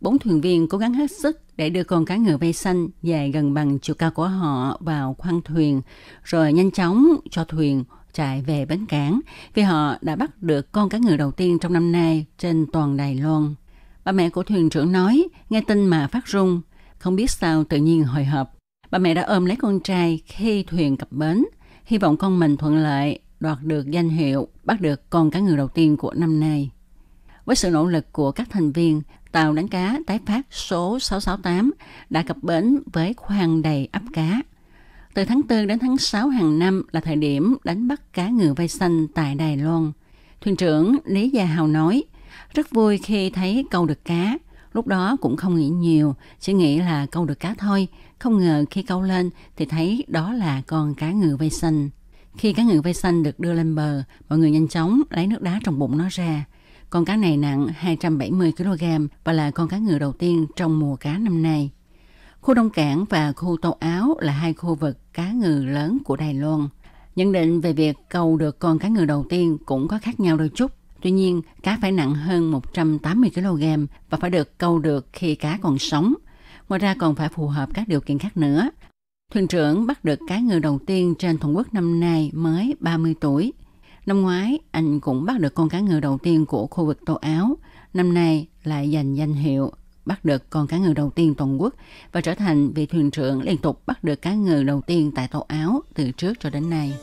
bốn thuyền viên cố gắng hết sức để đưa con cá ngừ bay xanh dài gần bằng chiều cao của họ vào khoang thuyền, rồi nhanh chóng cho thuyền chạy về bến cảng vì họ đã bắt được con cá ngừ đầu tiên trong năm nay trên toàn Đài Loan. Bà mẹ của thuyền trưởng nói, nghe tin mà phát rung, không biết sao tự nhiên hồi hộp. Bà mẹ đã ôm lấy con trai khi thuyền cập bến, hy vọng con mình thuận lợi đoạt được danh hiệu bắt được con cá ngừ đầu tiên của năm nay. Với sự nỗ lực của các thành viên, tàu đánh cá tái phát số 668 đã cập bến với khoang đầy ấp cá. Từ tháng 4 đến tháng 6 hàng năm là thời điểm đánh bắt cá ngừ vây xanh tại Đài Loan. Thuyền trưởng Lý Gia Hào nói, rất vui khi thấy câu được cá. Lúc đó cũng không nghĩ nhiều, chỉ nghĩ là câu được cá thôi. Không ngờ khi câu lên thì thấy đó là con cá ngừ vây xanh. Khi cá ngừ vây xanh được đưa lên bờ, mọi người nhanh chóng lấy nước đá trong bụng nó ra. Con cá này nặng 270 kg và là con cá ngừ đầu tiên trong mùa cá năm nay. Khu Đông Cảng và khu Tô Áo là hai khu vực cá ngừ lớn của Đài Loan. Nhận định về việc câu được con cá ngừ đầu tiên cũng có khác nhau đôi chút. Tuy nhiên, cá phải nặng hơn 180 kg và phải được câu được khi cá còn sống. Ngoài ra còn phải phù hợp các điều kiện khác nữa. Thuyền trưởng bắt được cá ngừ đầu tiên trên thùng quốc năm nay mới 30 tuổi. Năm ngoái, anh cũng bắt được con cá ngừ đầu tiên của khu vực Tô Áo. Năm nay lại giành danh hiệu bắt được con cá ngừ đầu tiên toàn quốc và trở thành vị thuyền trưởng liên tục bắt được cá ngừ đầu tiên tại Tô Áo từ trước cho đến nay.